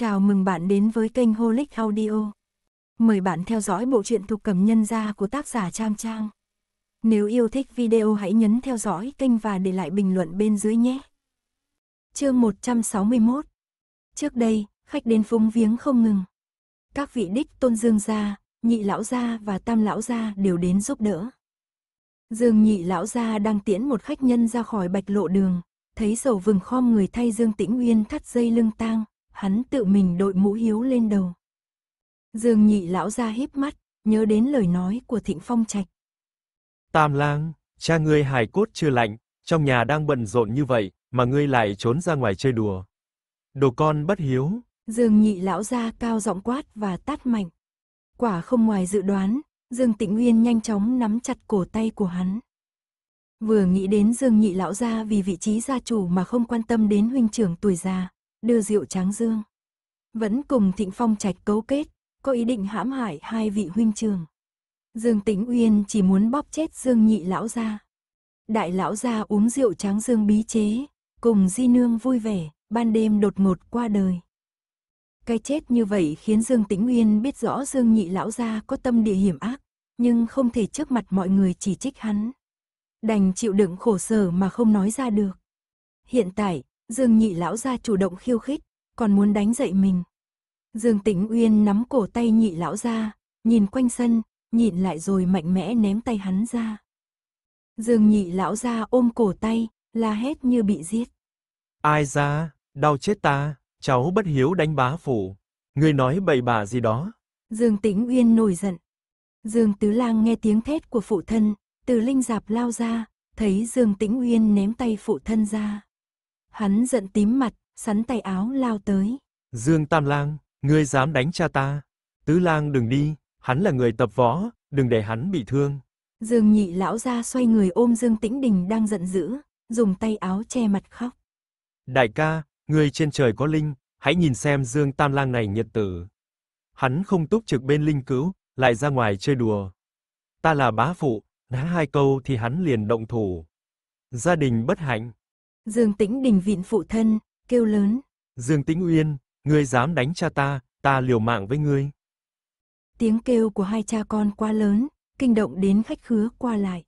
Chào mừng bạn đến với kênh Holic Audio. Mời bạn theo dõi bộ truyện thuộc cầm nhân gia của tác giả Trang Trang. Nếu yêu thích video hãy nhấn theo dõi kênh và để lại bình luận bên dưới nhé. Chương 161 Trước đây, khách đến phúng viếng không ngừng. Các vị đích tôn Dương gia, nhị lão gia và tam lão gia đều đến giúp đỡ. Dương nhị lão gia đang tiễn một khách nhân ra khỏi bạch lộ đường, thấy sầu vừng khom người thay Dương Tĩnh Uyên thắt dây lưng tang, hắn tự mình đội mũ hiếu lên đầu. Dương nhị lão ra híp mắt, nhớ đến lời nói của Thịnh Phong Trạch. Tam lang, cha ngươi hài cốt chưa lạnh, trong nhà đang bận rộn như vậy, mà ngươi lại trốn ra ngoài chơi đùa. Đồ con bất hiếu. Dương nhị lão ra cao giọng quát và tát mạnh. Quả không ngoài dự đoán, Dương Tịnh Nguyên nhanh chóng nắm chặt cổ tay của hắn. Vừa nghĩ đến Dương nhị lão ra vì vị trí gia chủ mà không quan tâm đến huynh trưởng tuổi già, đưa rượu tráng dương. Vẫn cùng Thịnh Phong Trạch cấu kết, có ý định hãm hại hai vị huynh trường. Dương Tĩnh Uyên chỉ muốn bóp chết Dương Nhị Lão Gia. Đại Lão Gia uống rượu tráng dương bí chế, cùng Di Nương vui vẻ, ban đêm đột ngột qua đời. Cái chết như vậy khiến Dương Tĩnh Uyên biết rõ Dương Nhị Lão Gia có tâm địa hiểm ác, nhưng không thể trước mặt mọi người chỉ trích hắn. Đành chịu đựng khổ sở mà không nói ra được. Hiện tại, Dương nhị lão gia chủ động khiêu khích, còn muốn đánh dậy mình. Dương Tĩnh Uyên nắm cổ tay nhị lão ra, nhìn quanh sân, nhìn lại rồi mạnh mẽ ném tay hắn ra. Dương nhị lão ra ôm cổ tay, la hét như bị giết. Ai ra, đau chết ta, cháu bất hiếu đánh bá phủ. Người nói bậy bạ gì đó. Dương Tĩnh Uyên nổi giận. Dương Tứ Lang nghe tiếng thét của phụ thân, từ linh giạp lao ra, thấy Dương Tĩnh Uyên ném tay phụ thân ra. Hắn giận tím mặt, sắn tay áo lao tới. Dương Tam Lang, ngươi dám đánh cha ta? Tứ Lang đừng đi, hắn là người tập võ, đừng để hắn bị thương. Dương Nhị lão gia xoay người ôm Dương Tĩnh Đình đang giận dữ, dùng tay áo che mặt khóc. Đại ca, ngươi trên trời có linh, hãy nhìn xem Dương Tam Lang này nhiệt tử. Hắn không túc trực bên linh cứu, lại ra ngoài chơi đùa. Ta là bá phụ, nói hai câu thì hắn liền động thủ. Gia đình bất hạnh. Dương Tĩnh Đình vịn phụ thân, kêu lớn. Dương Tĩnh Uyên, ngươi dám đánh cha ta, ta liều mạng với ngươi. Tiếng kêu của hai cha con quá lớn, kinh động đến khách khứa qua lại.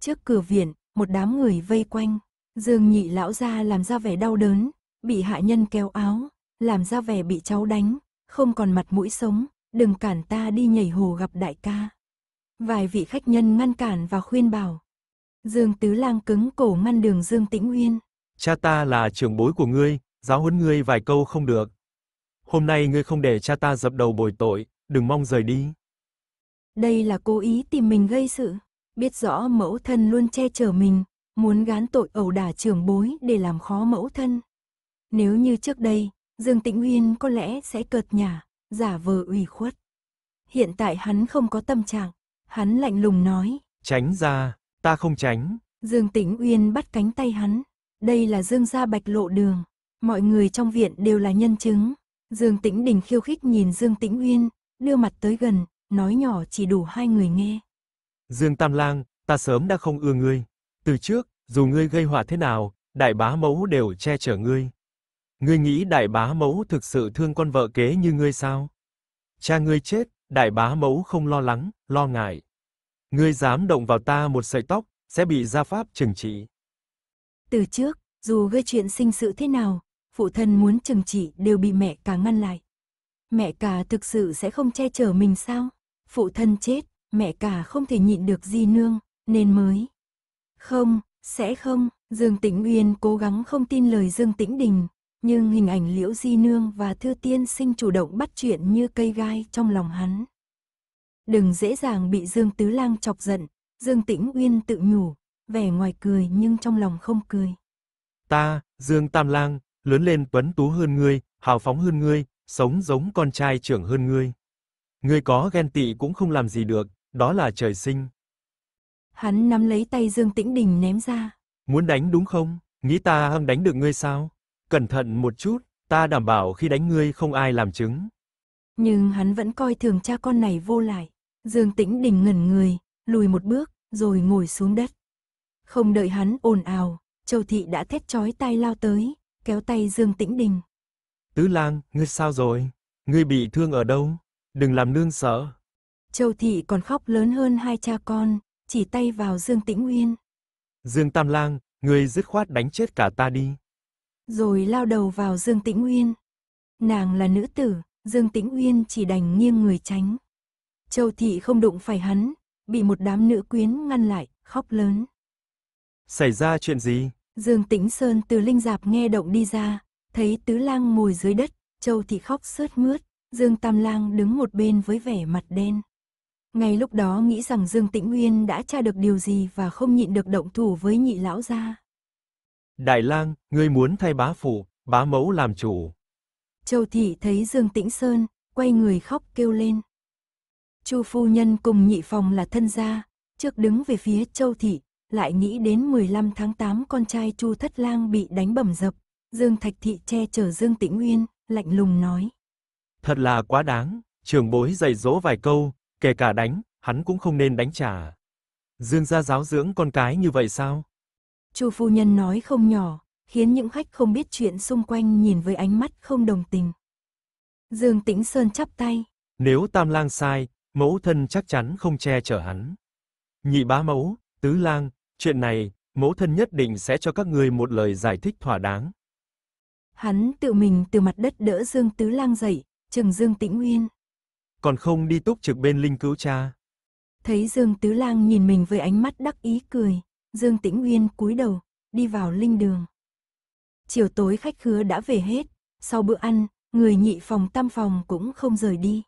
Trước cửa viện, một đám người vây quanh, Dương nhị lão ra làm ra vẻ đau đớn, bị hạ nhân kéo áo, làm ra vẻ bị cháu đánh, không còn mặt mũi sống, đừng cản ta đi nhảy hồ gặp đại ca. Vài vị khách nhân ngăn cản và khuyên bảo, Dương Tứ Lang cứng cổ ngăn đường Dương Tĩnh Nguyên. Cha ta là trưởng bối của ngươi, giáo huấn ngươi vài câu không được. Hôm nay ngươi không để cha ta dập đầu bồi tội, đừng mong rời đi. Đây là cố ý tìm mình gây sự, biết rõ mẫu thân luôn che chở mình, muốn gán tội ẩu đả trưởng bối để làm khó mẫu thân. Nếu như trước đây, Dương Tĩnh Nguyên có lẽ sẽ cợt nhả, giả vờ ủy khuất. Hiện tại hắn không có tâm trạng, hắn lạnh lùng nói. Tránh ra. Ta không tránh. Dương Tĩnh Uyên bắt cánh tay hắn. Đây là Dương gia bạch lộ đường. Mọi người trong viện đều là nhân chứng. Dương Tĩnh Đình khiêu khích nhìn Dương Tĩnh Uyên, đưa mặt tới gần, nói nhỏ chỉ đủ hai người nghe. Dương Tam Lang, ta sớm đã không ưa ngươi. Từ trước, dù ngươi gây họa thế nào, đại bá mẫu đều che chở ngươi. Ngươi nghĩ đại bá mẫu thực sự thương con vợ kế như ngươi sao? Cha ngươi chết, đại bá mẫu không lo lắng, lo ngại. Ngươi dám động vào ta một sợi tóc, sẽ bị gia pháp trừng trị. Từ trước, dù gây chuyện sinh sự thế nào, phụ thân muốn trừng trị đều bị mẹ cả ngăn lại. Mẹ cả thực sự sẽ không che chở mình sao? Phụ thân chết, mẹ cả không thể nhịn được di nương, nên mới. Không, sẽ không, Dương Tĩnh Uyên cố gắng không tin lời Dương Tĩnh Đình, nhưng hình ảnh Liễu Di Nương và Thư Tiên Sinh chủ động bắt chuyện như cây gai trong lòng hắn đừng dễ dàng bị Dương Tứ Lang chọc giận, Dương Tĩnh Uyên tự nhủ, vẻ ngoài cười nhưng trong lòng không cười. Ta, Dương Tam Lang, lớn lên tuấn tú hơn ngươi, hào phóng hơn ngươi, sống giống con trai trưởng hơn ngươi. Ngươi có ghen tị cũng không làm gì được, đó là trời sinh. Hắn nắm lấy tay Dương Tĩnh Đình ném ra. Muốn đánh đúng không? Nghĩ ta hăng đánh được ngươi sao? Cẩn thận một chút, ta đảm bảo khi đánh ngươi không ai làm chứng. Nhưng hắn vẫn coi thường cha con này vô lại. Dương Tĩnh Đình ngẩn người, lùi một bước, rồi ngồi xuống đất. Không đợi hắn ồn ào, Châu Thị đã thét chói tay lao tới, kéo tay Dương Tĩnh Đình. Tứ lang, ngươi sao rồi? Ngươi bị thương ở đâu? Đừng làm nương sợ. Châu Thị còn khóc lớn hơn hai cha con, chỉ tay vào Dương Tĩnh Nguyên. Dương Tam lang, ngươi dứt khoát đánh chết cả ta đi. Rồi lao đầu vào Dương Tĩnh Nguyên. Nàng là nữ tử, Dương Tĩnh Uyên chỉ đành nghiêng người tránh. Châu Thị không đụng phải hắn, bị một đám nữ quyến ngăn lại, khóc lớn. Xảy ra chuyện gì? Dương Tĩnh Sơn từ linh giạp nghe động đi ra, thấy tứ lang ngồi dưới đất, Châu Thị khóc sướt mướt, Dương Tam Lang đứng một bên với vẻ mặt đen. Ngay lúc đó nghĩ rằng Dương Tĩnh Nguyên đã tra được điều gì và không nhịn được động thủ với nhị lão gia. Đại Lang, ngươi muốn thay bá phụ, bá mẫu làm chủ. Châu Thị thấy Dương Tĩnh Sơn, quay người khóc kêu lên. Chu phu nhân cùng nhị phòng là thân gia, trước đứng về phía Châu thị, lại nghĩ đến 15 tháng 8 con trai Chu Thất Lang bị đánh bầm dập, Dương Thạch thị che chở Dương Tĩnh Uyên, lạnh lùng nói: "Thật là quá đáng, trường bối dạy dỗ vài câu, kể cả đánh, hắn cũng không nên đánh trả." Dương gia giáo dưỡng con cái như vậy sao? Chu phu nhân nói không nhỏ, khiến những khách không biết chuyện xung quanh nhìn với ánh mắt không đồng tình. Dương Tĩnh Sơn chắp tay. Nếu Tam Lang sai, mẫu thân chắc chắn không che chở hắn. Nhị bá mẫu, tứ lang, chuyện này, mẫu thân nhất định sẽ cho các ngươi một lời giải thích thỏa đáng. Hắn tự mình từ mặt đất đỡ Dương Tứ Lang dậy, trừng Dương Tĩnh nguyên Còn không đi túc trực bên linh cứu cha. Thấy Dương Tứ Lang nhìn mình với ánh mắt đắc ý cười, Dương Tĩnh nguyên cúi đầu, đi vào linh đường. Chiều tối khách khứa đã về hết, sau bữa ăn, người nhị phòng tam phòng cũng không rời đi.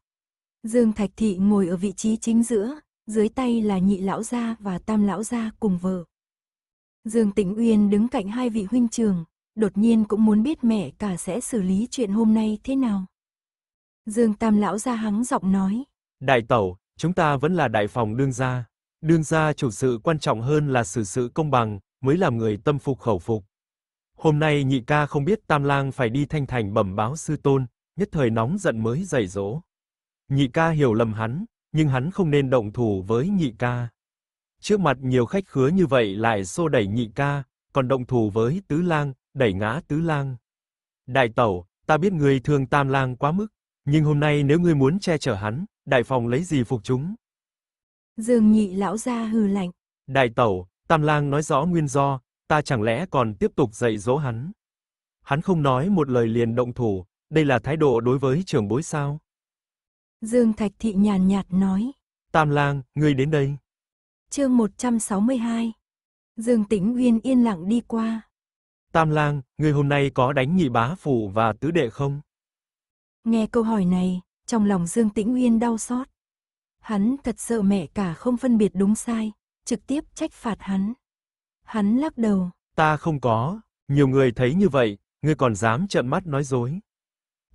Dương Thạch Thị ngồi ở vị trí chính giữa, dưới tay là nhị lão gia và tam lão gia cùng vợ. Dương Tĩnh Uyên đứng cạnh hai vị huynh trường, đột nhiên cũng muốn biết mẹ cả sẽ xử lý chuyện hôm nay thế nào. Dương Tam lão gia hắng giọng nói. Đại tẩu, chúng ta vẫn là đại phòng đương gia. Đương gia chủ sự quan trọng hơn là xử sự công bằng, mới làm người tâm phục khẩu phục. Hôm nay nhị ca không biết Tam lang phải đi thanh thành bẩm báo sư tôn, nhất thời nóng giận mới dày dỗ. Nhị ca hiểu lầm hắn, nhưng hắn không nên động thủ với nhị ca. Trước mặt nhiều khách khứa như vậy lại xô đẩy nhị ca, còn động thủ với tứ lang, đẩy ngã tứ lang. Đại tẩu, ta biết ngươi thương tam lang quá mức, nhưng hôm nay nếu ngươi muốn che chở hắn, đại phòng lấy gì phục chúng? Dương nhị lão gia hừ lạnh. Đại tẩu, tam lang nói rõ nguyên do, ta chẳng lẽ còn tiếp tục dạy dỗ hắn? Hắn không nói một lời liền động thủ, đây là thái độ đối với trưởng bối sao? Dương Thạch Thị nhàn nhạt nói. Tam lang, ngươi đến đây. Chương 162. Dương Tĩnh Uyên yên lặng đi qua. Tam lang, ngươi hôm nay có đánh nhị bá phủ và tứ đệ không? Nghe câu hỏi này, trong lòng Dương Tĩnh Uyên đau xót. Hắn thật sợ mẹ cả không phân biệt đúng sai, trực tiếp trách phạt hắn. Hắn lắc đầu. Ta không có, nhiều người thấy như vậy, ngươi còn dám trợn mắt nói dối.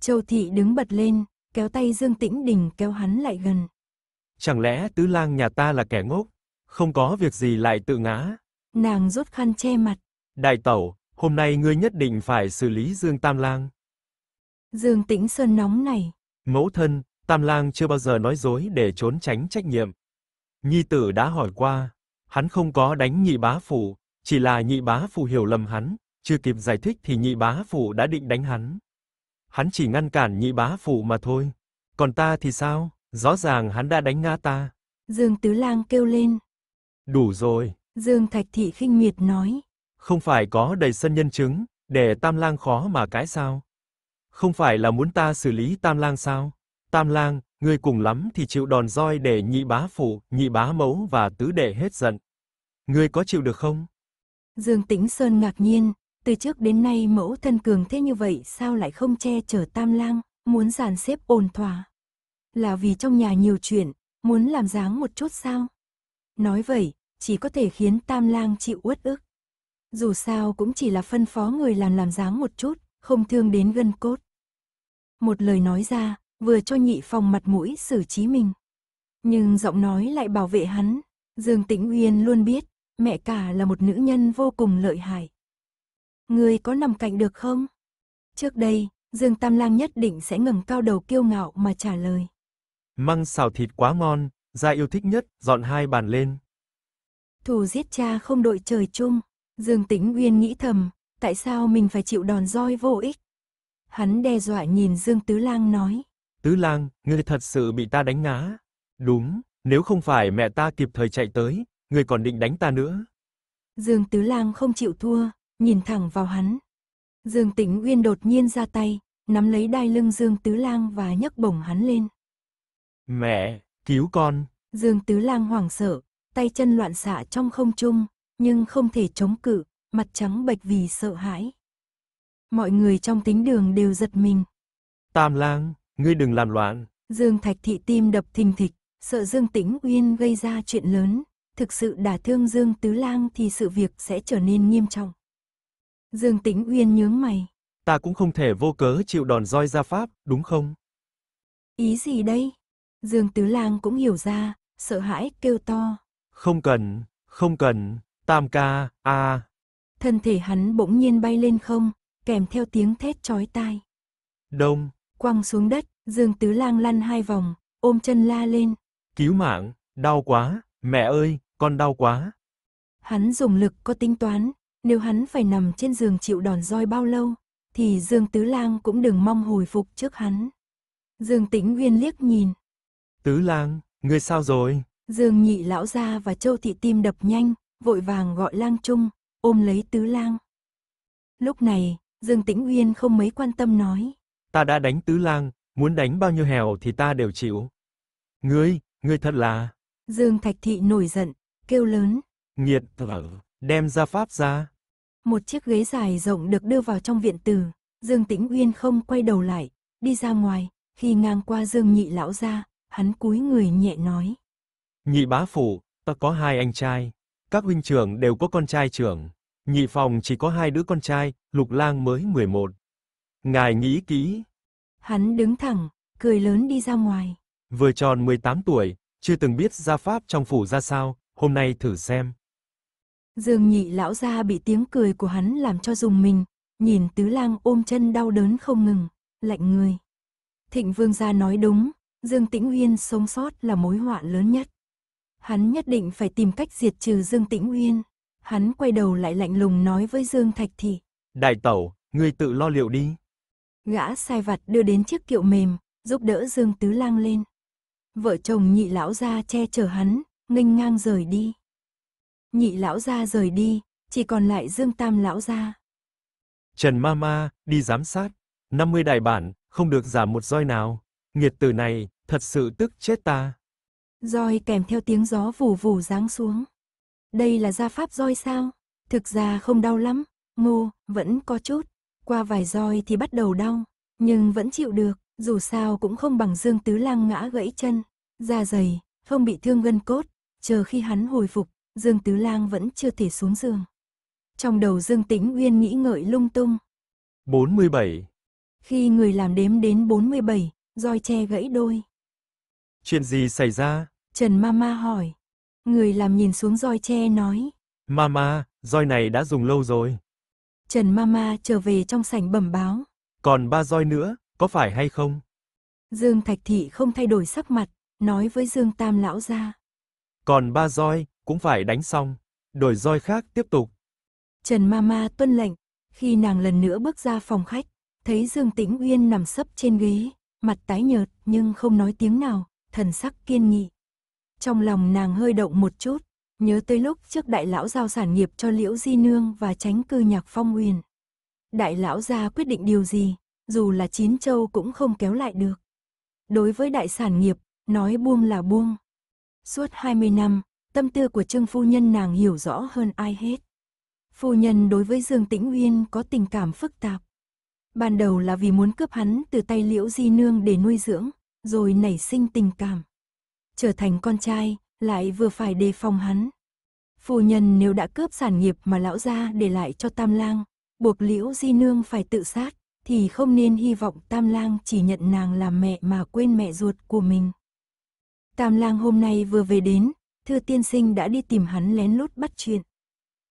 Châu Thị đứng bật lên, kéo tay Dương Tĩnh Đình kéo hắn lại gần. Chẳng lẽ tứ lang nhà ta là kẻ ngốc, không có việc gì lại tự ngã? Nàng rút khăn che mặt. Đại tẩu, hôm nay ngươi nhất định phải xử lý Dương Tam Lang. Dương Tĩnh Sơn nóng này. Mẫu thân, Tam Lang chưa bao giờ nói dối để trốn tránh trách nhiệm. Nhi tử đã hỏi qua, hắn không có đánh nhị bá phụ, chỉ là nhị bá phụ hiểu lầm hắn, chưa kịp giải thích thì nhị bá phụ đã định đánh hắn hắn chỉ ngăn cản nhị bá phụ mà thôi. Còn ta thì sao? Rõ ràng hắn đã đánh ngã ta. Dương Tứ Lang kêu lên. Đủ rồi. Dương Thạch Thị khinh miệt nói. Không phải có đầy sân nhân chứng, để Tam Lang khó mà cái sao? Không phải là muốn ta xử lý Tam Lang sao? Tam Lang, ngươi cùng lắm thì chịu đòn roi để nhị bá phụ, nhị bá mẫu và tứ đệ hết giận. Ngươi có chịu được không? Dương Tĩnh Sơn ngạc nhiên, từ trước đến nay mẫu thân cường thế như vậy sao lại không che chở tam lang, muốn dàn xếp ổn thỏa. Là vì trong nhà nhiều chuyện, muốn làm dáng một chút sao? Nói vậy, chỉ có thể khiến tam lang chịu uất ức. Dù sao cũng chỉ là phân phó người làm làm dáng một chút, không thương đến gân cốt. Một lời nói ra, vừa cho nhị phòng mặt mũi xử trí mình. Nhưng giọng nói lại bảo vệ hắn, Dương Tĩnh Uyên luôn biết, mẹ cả là một nữ nhân vô cùng lợi hại người có nằm cạnh được không? Trước đây, Dương Tam Lang nhất định sẽ ngẩng cao đầu kiêu ngạo mà trả lời. Măng xào thịt quá ngon, gia yêu thích nhất, dọn hai bàn lên. Thù giết cha không đội trời chung, Dương Tĩnh Uyên nghĩ thầm, tại sao mình phải chịu đòn roi vô ích? Hắn đe dọa nhìn Dương Tứ Lang nói. Tứ Lang, ngươi thật sự bị ta đánh ngã. Đúng, nếu không phải mẹ ta kịp thời chạy tới, ngươi còn định đánh ta nữa. Dương Tứ Lang không chịu thua, nhìn thẳng vào hắn. Dương Tĩnh Uyên đột nhiên ra tay, nắm lấy đai lưng Dương Tứ Lang và nhấc bổng hắn lên. Mẹ, cứu con! Dương Tứ Lang hoảng sợ, tay chân loạn xạ trong không trung, nhưng không thể chống cự, mặt trắng bệch vì sợ hãi. Mọi người trong tính đường đều giật mình. Tam Lang, ngươi đừng làm loạn. Dương Thạch Thị tim đập thình thịch, sợ Dương Tĩnh Uyên gây ra chuyện lớn, thực sự đả thương Dương Tứ Lang thì sự việc sẽ trở nên nghiêm trọng. Dương Tĩnh Uyên nhướng mày. Ta cũng không thể vô cớ chịu đòn roi ra pháp, đúng không? Ý gì đây? Dương Tứ Lang cũng hiểu ra, sợ hãi kêu to. Không cần, không cần, Tam ca, a. À. Thân thể hắn bỗng nhiên bay lên không, kèm theo tiếng thét chói tai. Đông, quăng xuống đất, Dương Tứ Lang lăn hai vòng, ôm chân la lên. Cứu mạng, đau quá, mẹ ơi, con đau quá. Hắn dùng lực có tính toán, nếu hắn phải nằm trên giường chịu đòn roi bao lâu, thì Dương Tứ Lang cũng đừng mong hồi phục trước hắn. Dương Tĩnh Uyên liếc nhìn. Tứ Lang, người sao rồi? Dương Nhị lão gia và Châu thị tim đập nhanh, vội vàng gọi Lang Trung, ôm lấy Tứ Lang. Lúc này, Dương Tĩnh Uyên không mấy quan tâm nói. Ta đã đánh Tứ Lang, muốn đánh bao nhiêu hèo thì ta đều chịu. Ngươi, ngươi thật là... Dương Thạch Thị nổi giận, kêu lớn. Nghiệt thở, đem ra pháp ra một chiếc ghế dài rộng được đưa vào trong viện tử, Dương Tĩnh Uyên không quay đầu lại, đi ra ngoài, khi ngang qua Dương Nhị lão ra, hắn cúi người nhẹ nói. Nhị bá phụ, ta có hai anh trai, các huynh trưởng đều có con trai trưởng, nhị phòng chỉ có hai đứa con trai, lục lang mới 11. Ngài nghĩ kỹ. Hắn đứng thẳng, cười lớn đi ra ngoài. Vừa tròn 18 tuổi, chưa từng biết gia pháp trong phủ ra sao, hôm nay thử xem. Dương nhị lão ra bị tiếng cười của hắn làm cho dùng mình, nhìn tứ lang ôm chân đau đớn không ngừng, lạnh người. Thịnh vương gia nói đúng, Dương Tĩnh Uyên sống sót là mối họa lớn nhất. Hắn nhất định phải tìm cách diệt trừ Dương Tĩnh Uyên. Hắn quay đầu lại lạnh lùng nói với Dương Thạch Thị. Đại tẩu, ngươi tự lo liệu đi. Gã sai vặt đưa đến chiếc kiệu mềm, giúp đỡ Dương Tứ Lang lên. Vợ chồng nhị lão ra che chở hắn, nghênh ngang rời đi nhị lão gia rời đi, chỉ còn lại Dương Tam lão gia. Trần Mama, đi giám sát, 50 đại bản, không được giảm một roi nào, nghiệt tử này, thật sự tức chết ta. Roi kèm theo tiếng gió vù vù giáng xuống. Đây là gia pháp roi sao? Thực ra không đau lắm, ngô, vẫn có chút. Qua vài roi thì bắt đầu đau, nhưng vẫn chịu được, dù sao cũng không bằng Dương Tứ Lang ngã gãy chân, da dày, không bị thương gân cốt, chờ khi hắn hồi phục, Dương Tứ Lang vẫn chưa thể xuống giường. Trong đầu Dương Tĩnh Uyên nghĩ ngợi lung tung. 47. Khi người làm đếm đến 47, roi che gãy đôi. Chuyện gì xảy ra? Trần Mama hỏi. Người làm nhìn xuống roi tre nói. Mama, roi này đã dùng lâu rồi. Trần Mama trở về trong sảnh bẩm báo. Còn ba roi nữa, có phải hay không? Dương Thạch Thị không thay đổi sắc mặt, nói với Dương Tam Lão ra. Còn ba roi, cũng phải đánh xong, đổi roi khác tiếp tục. Trần Mama tuân lệnh, khi nàng lần nữa bước ra phòng khách, thấy Dương Tĩnh Uyên nằm sấp trên ghế, mặt tái nhợt nhưng không nói tiếng nào, thần sắc kiên nghị. Trong lòng nàng hơi động một chút, nhớ tới lúc trước đại lão giao sản nghiệp cho Liễu Di Nương và tránh cư nhạc phong uyên Đại lão ra quyết định điều gì, dù là chín châu cũng không kéo lại được. Đối với đại sản nghiệp, nói buông là buông. Suốt 20 năm, Tâm tư của Trương Phu Nhân nàng hiểu rõ hơn ai hết. Phu Nhân đối với Dương Tĩnh Uyên có tình cảm phức tạp. Ban đầu là vì muốn cướp hắn từ tay liễu di nương để nuôi dưỡng, rồi nảy sinh tình cảm. Trở thành con trai, lại vừa phải đề phòng hắn. Phu nhân nếu đã cướp sản nghiệp mà lão gia để lại cho Tam Lang, buộc liễu di nương phải tự sát, thì không nên hy vọng Tam Lang chỉ nhận nàng làm mẹ mà quên mẹ ruột của mình. Tam Lang hôm nay vừa về đến, Thưa tiên sinh đã đi tìm hắn lén lút bắt chuyện.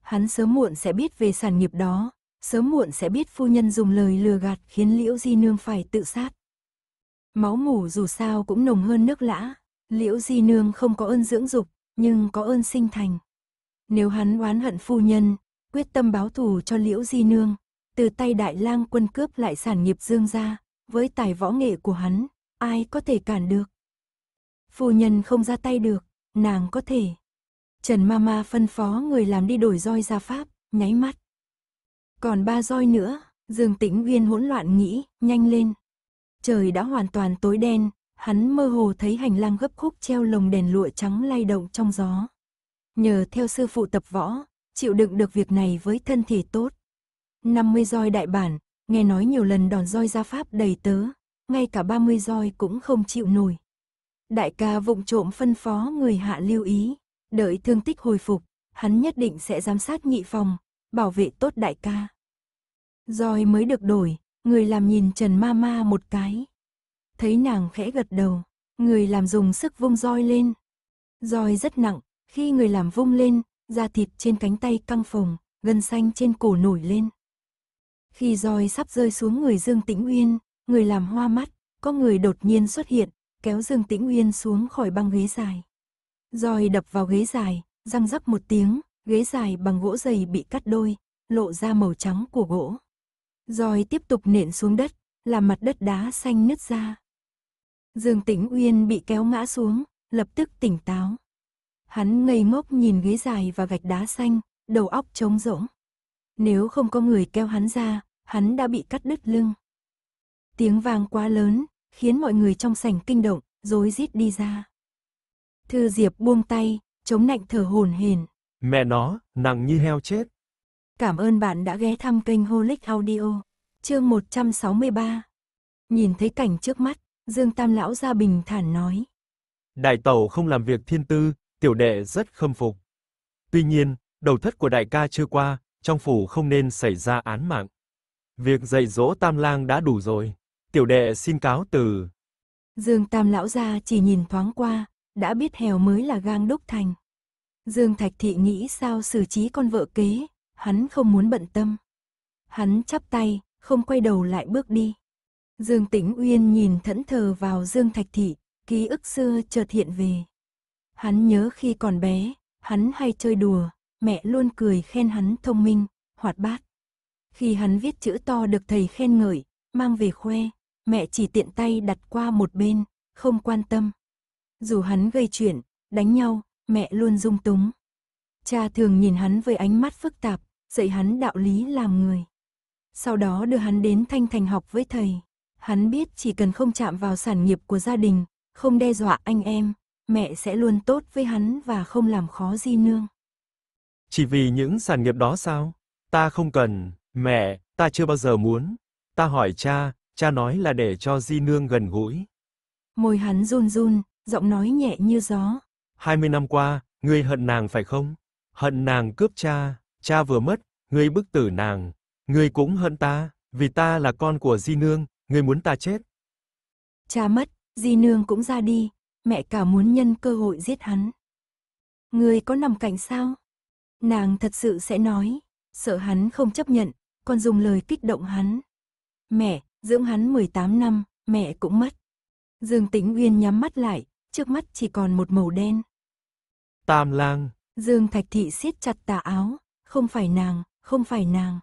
Hắn sớm muộn sẽ biết về sản nghiệp đó, sớm muộn sẽ biết phu nhân dùng lời lừa gạt khiến Liễu Di Nương phải tự sát. Máu mủ dù sao cũng nồng hơn nước lã, Liễu Di Nương không có ơn dưỡng dục, nhưng có ơn sinh thành. Nếu hắn oán hận phu nhân, quyết tâm báo thù cho Liễu Di Nương, từ tay đại lang quân cướp lại sản nghiệp dương gia, với tài võ nghệ của hắn, ai có thể cản được. Phu nhân không ra tay được, nàng có thể. Trần Mama phân phó người làm đi đổi roi ra Pháp, nháy mắt. Còn ba roi nữa, Dương Tĩnh Uyên hỗn loạn nghĩ, nhanh lên. Trời đã hoàn toàn tối đen, hắn mơ hồ thấy hành lang gấp khúc treo lồng đèn lụa trắng lay động trong gió. Nhờ theo sư phụ tập võ, chịu đựng được việc này với thân thể tốt. 50 roi đại bản, nghe nói nhiều lần đòn roi ra pháp đầy tớ, ngay cả 30 roi cũng không chịu nổi. Đại ca vụng trộm phân phó người hạ lưu ý, đợi thương tích hồi phục, hắn nhất định sẽ giám sát nhị phòng, bảo vệ tốt đại ca. Rồi mới được đổi, người làm nhìn Trần Ma Ma một cái. Thấy nàng khẽ gật đầu, người làm dùng sức vung roi lên. Roi rất nặng, khi người làm vung lên, da thịt trên cánh tay căng phồng, gân xanh trên cổ nổi lên. Khi roi sắp rơi xuống người Dương Tĩnh Uyên, người làm hoa mắt, có người đột nhiên xuất hiện, kéo Dương Tĩnh Uyên xuống khỏi băng ghế dài. Rồi đập vào ghế dài, răng rắc một tiếng, ghế dài bằng gỗ dày bị cắt đôi, lộ ra màu trắng của gỗ. Rồi tiếp tục nện xuống đất, làm mặt đất đá xanh nứt ra. Dương Tĩnh Uyên bị kéo ngã xuống, lập tức tỉnh táo. Hắn ngây ngốc nhìn ghế dài và gạch đá xanh, đầu óc trống rỗng. Nếu không có người kéo hắn ra, hắn đã bị cắt đứt lưng. Tiếng vang quá lớn, khiến mọi người trong sảnh kinh động, rối rít đi ra. Thư Diệp buông tay, chống nạnh thở hổn hển. Mẹ nó, nặng như heo chết. Cảm ơn bạn đã ghé thăm kênh Holic Audio, chương 163. Nhìn thấy cảnh trước mắt, Dương Tam Lão ra bình thản nói. Đại tẩu không làm việc thiên tư, tiểu đệ rất khâm phục. Tuy nhiên, đầu thất của đại ca chưa qua, trong phủ không nên xảy ra án mạng. Việc dạy dỗ Tam Lang đã đủ rồi tiểu đệ xin cáo từ. Dương Tam lão gia chỉ nhìn thoáng qua, đã biết hèo mới là gang đúc thành. Dương Thạch Thị nghĩ sao xử trí con vợ kế, hắn không muốn bận tâm. Hắn chắp tay, không quay đầu lại bước đi. Dương Tĩnh Uyên nhìn thẫn thờ vào Dương Thạch Thị, ký ức xưa chợt hiện về. Hắn nhớ khi còn bé, hắn hay chơi đùa, mẹ luôn cười khen hắn thông minh, hoạt bát. Khi hắn viết chữ to được thầy khen ngợi, mang về khoe, mẹ chỉ tiện tay đặt qua một bên, không quan tâm. Dù hắn gây chuyện, đánh nhau, mẹ luôn dung túng. Cha thường nhìn hắn với ánh mắt phức tạp, dạy hắn đạo lý làm người. Sau đó đưa hắn đến Thanh Thành học với thầy. Hắn biết chỉ cần không chạm vào sản nghiệp của gia đình, không đe dọa anh em, mẹ sẽ luôn tốt với hắn và không làm khó di nương. Chỉ vì những sản nghiệp đó sao? Ta không cần, mẹ, ta chưa bao giờ muốn. Ta hỏi cha, Cha nói là để cho Di Nương gần gũi. Môi hắn run run, giọng nói nhẹ như gió. 20 năm qua, ngươi hận nàng phải không? Hận nàng cướp cha, cha vừa mất, ngươi bức tử nàng. Ngươi cũng hận ta, vì ta là con của Di Nương, ngươi muốn ta chết. Cha mất, Di Nương cũng ra đi, mẹ cả muốn nhân cơ hội giết hắn. Ngươi có nằm cạnh sao? Nàng thật sự sẽ nói, sợ hắn không chấp nhận, con dùng lời kích động hắn. Mẹ, Dưỡng hắn 18 năm, mẹ cũng mất. Dương Tĩnh Uyên nhắm mắt lại, trước mắt chỉ còn một màu đen. Tam lang. Dương Thạch Thị siết chặt tà áo, không phải nàng, không phải nàng.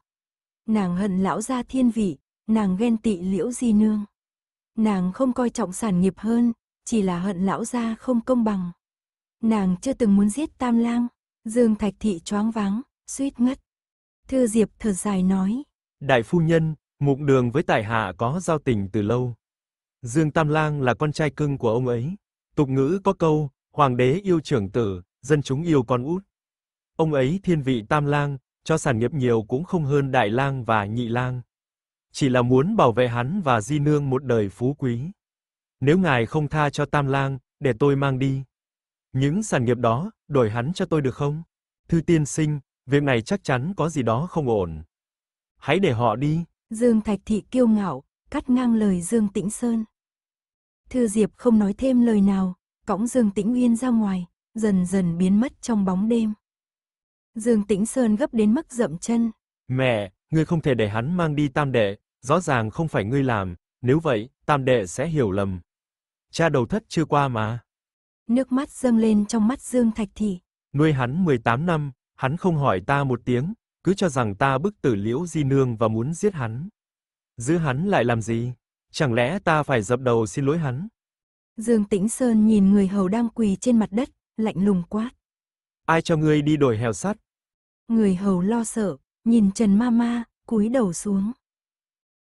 Nàng hận lão gia thiên vị, nàng ghen tị liễu di nương. Nàng không coi trọng sản nghiệp hơn, chỉ là hận lão gia không công bằng. Nàng chưa từng muốn giết tam lang, Dương Thạch Thị choáng váng, suýt ngất. Thư Diệp thở dài nói. Đại phu nhân, Mục Đường với tại hạ có giao tình từ lâu. Dương Tam Lang là con trai cưng của ông ấy. Tục ngữ có câu, hoàng đế yêu trưởng tử, dân chúng yêu con út. Ông ấy thiên vị Tam Lang, cho sản nghiệp nhiều cũng không hơn Đại Lang và Nhị Lang. Chỉ là muốn bảo vệ hắn và Di Nương một đời phú quý. Nếu ngài không tha cho Tam Lang, để tôi mang đi. Những sản nghiệp đó, đổi hắn cho tôi được không? Thư tiên sinh, việc này chắc chắn có gì đó không ổn. Hãy để họ đi, Dương Thạch Thị kiêu ngạo, cắt ngang lời Dương Tĩnh Sơn. Thư Diệp không nói thêm lời nào, cõng Dương Tĩnh Uyên ra ngoài, dần dần biến mất trong bóng đêm. Dương Tĩnh Sơn gấp đến mức rậm chân. Mẹ, ngươi không thể để hắn mang đi tam đệ, rõ ràng không phải ngươi làm, nếu vậy, tam đệ sẽ hiểu lầm. Cha đầu thất chưa qua mà. Nước mắt dâng lên trong mắt Dương Thạch Thị. Nuôi hắn 18 năm, hắn không hỏi ta một tiếng, cứ cho rằng ta bức tử Liễu Di Nương và muốn giết hắn. Giữ hắn lại làm gì? Chẳng lẽ ta phải dập đầu xin lỗi hắn? Dương Tĩnh Sơn nhìn người hầu đang quỳ trên mặt đất, lạnh lùng quát. Ai cho ngươi đi đổi hèo sắt? Người hầu lo sợ, nhìn Trần Ma Ma, cúi đầu xuống.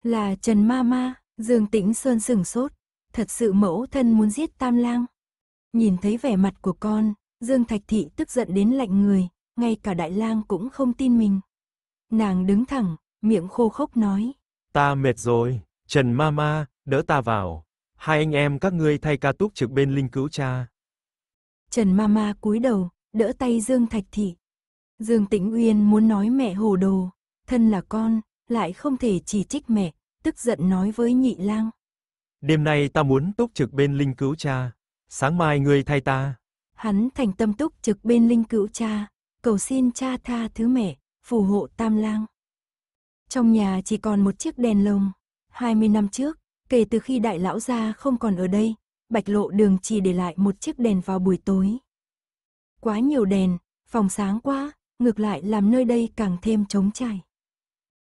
Là Trần Ma Ma, Dương Tĩnh Sơn sừng sốt, thật sự mẫu thân muốn giết Tam Lang. Nhìn thấy vẻ mặt của con, Dương Thạch Thị tức giận đến lạnh người, ngay cả đại lang cũng không tin mình. Nàng đứng thẳng, miệng khô khốc nói. Ta mệt rồi, Trần Mama, đỡ ta vào. Hai anh em các ngươi thay ca túc trực bên linh cứu cha. Trần Mama cúi đầu, đỡ tay Dương Thạch Thị. Dương Tĩnh Uyên muốn nói mẹ hồ đồ, thân là con, lại không thể chỉ trích mẹ, tức giận nói với nhị lang. Đêm nay ta muốn túc trực bên linh cứu cha, sáng mai ngươi thay ta. Hắn thành tâm túc trực bên linh cứu cha, cầu xin cha tha thứ mẹ, phù hộ tam lang. Trong nhà chỉ còn một chiếc đèn lồng. 20 năm trước, kể từ khi đại lão gia không còn ở đây, bạch lộ đường chỉ để lại một chiếc đèn vào buổi tối. Quá nhiều đèn, phòng sáng quá, ngược lại làm nơi đây càng thêm trống trải.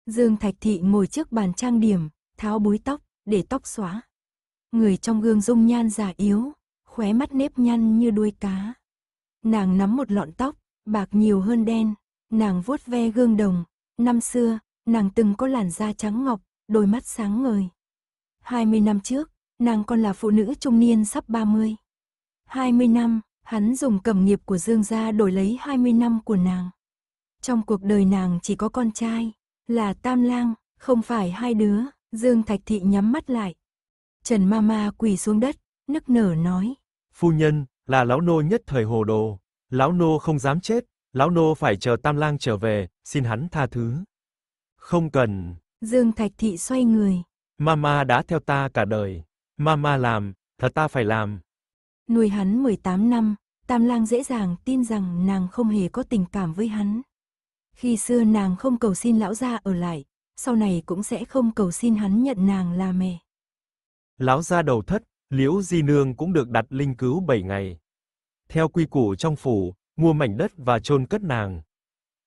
Dương Thạch Thị ngồi trước bàn trang điểm, tháo búi tóc, để tóc xóa. Người trong gương dung nhan giả yếu, khóe mắt nếp nhăn như đuôi cá. Nàng nắm một lọn tóc, bạc nhiều hơn đen, nàng vuốt ve gương đồng, năm xưa, nàng từng có làn da trắng ngọc, đôi mắt sáng ngời. 20 năm trước, nàng còn là phụ nữ trung niên sắp 30. 20 năm, hắn dùng cẩm nghiệp của Dương gia đổi lấy 20 năm của nàng. Trong cuộc đời nàng chỉ có con trai, là Tam Lang, không phải hai đứa, Dương Thạch Thị nhắm mắt lại. Trần Mama quỳ xuống đất, nức nở nói. Phu nhân, là lão nô nhất thời hồ đồ. Lão nô không dám chết, lão nô phải chờ Tam lang trở về, xin hắn tha thứ. Không cần. Dương Thạch Thị xoay người. Mama đã theo ta cả đời. Mama làm, thật ta phải làm. Nuôi hắn 18 năm, Tam lang dễ dàng tin rằng nàng không hề có tình cảm với hắn. Khi xưa nàng không cầu xin lão gia ở lại, sau này cũng sẽ không cầu xin hắn nhận nàng là mẹ. Lão gia đầu thất, Liễu Di Nương cũng được đặt linh cứu 7 ngày, theo quy củ trong phủ, mua mảnh đất và chôn cất nàng.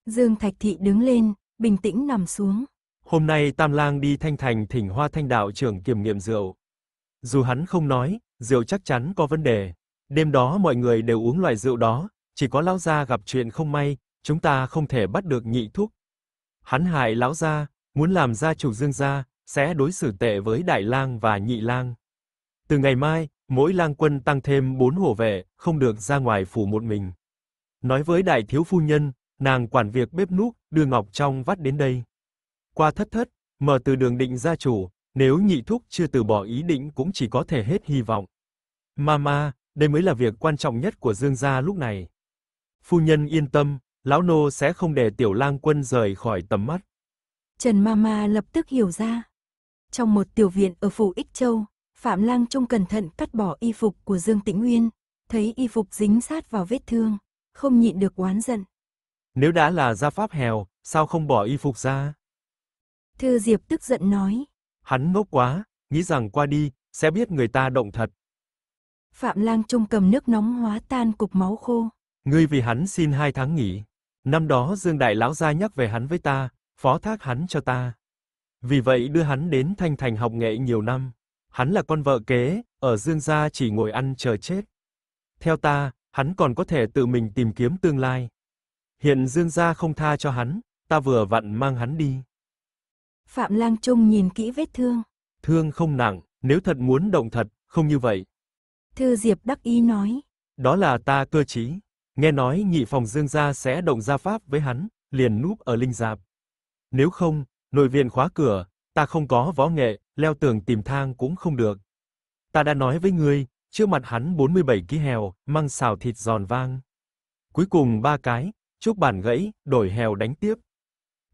Dương Thạch Thị đứng lên, bình tĩnh nằm xuống. Hôm nay Tam Lang đi Thanh Thành thỉnh Hoa Thanh Đạo trưởng kiểm nghiệm rượu. Dù hắn không nói, rượu chắc chắn có vấn đề. Đêm đó mọi người đều uống loại rượu đó, chỉ có lão gia gặp chuyện không may, chúng ta không thể bắt được nhị thúc. Hắn hại lão gia, muốn làm gia chủ Dương gia, sẽ đối xử tệ với đại lang và nhị lang. Từ ngày mai, Mỗi lang quân tăng thêm bốn hổ vệ, không được ra ngoài phủ một mình. Nói với đại thiếu phu nhân, nàng quản việc bếp núc, đưa ngọc trong vắt đến đây. Qua thất thất, mở từ đường định gia chủ, nếu nhị thúc chưa từ bỏ ý định cũng chỉ có thể hết hy vọng. Mama, đây mới là việc quan trọng nhất của Dương gia lúc này. Phu nhân yên tâm, lão nô sẽ không để tiểu lang quân rời khỏi tầm mắt. Trần Mama lập tức hiểu ra. Trong một tiểu viện ở phủ Ích Châu, Phạm Lang trông cẩn thận cắt bỏ y phục của Dương Tĩnh Uyên, thấy y phục dính sát vào vết thương, không nhịn được oán giận. Nếu đã là gia pháp hèo, sao không bỏ y phục ra? Thư Diệp tức giận nói. Hắn ngốc quá, nghĩ rằng qua đi, sẽ biết người ta động thật. Phạm Lang Trung cầm nước nóng hóa tan cục máu khô. Ngươi vì hắn xin hai tháng nghỉ. Năm đó Dương Đại Lão Gia nhắc về hắn với ta, phó thác hắn cho ta. Vì vậy đưa hắn đến Thanh Thành học nghệ nhiều năm hắn là con vợ kế, ở Dương gia chỉ ngồi ăn chờ chết. Theo ta, hắn còn có thể tự mình tìm kiếm tương lai. Hiện Dương gia không tha cho hắn, ta vừa vặn mang hắn đi. Phạm Lang Trung nhìn kỹ vết thương. Thương không nặng, nếu thật muốn động thật, không như vậy. Thư Diệp đắc ý nói. Đó là ta cơ trí. Nghe nói nhị phòng Dương gia sẽ động gia pháp với hắn, liền núp ở linh giáp. Nếu không, nội viện khóa cửa, ta không có võ nghệ, leo tường tìm thang cũng không được. Ta đã nói với ngươi, trước mặt hắn 47 ký hèo, mang xào thịt giòn vang. Cuối cùng ba cái, chúc bản gãy, đổi hèo đánh tiếp.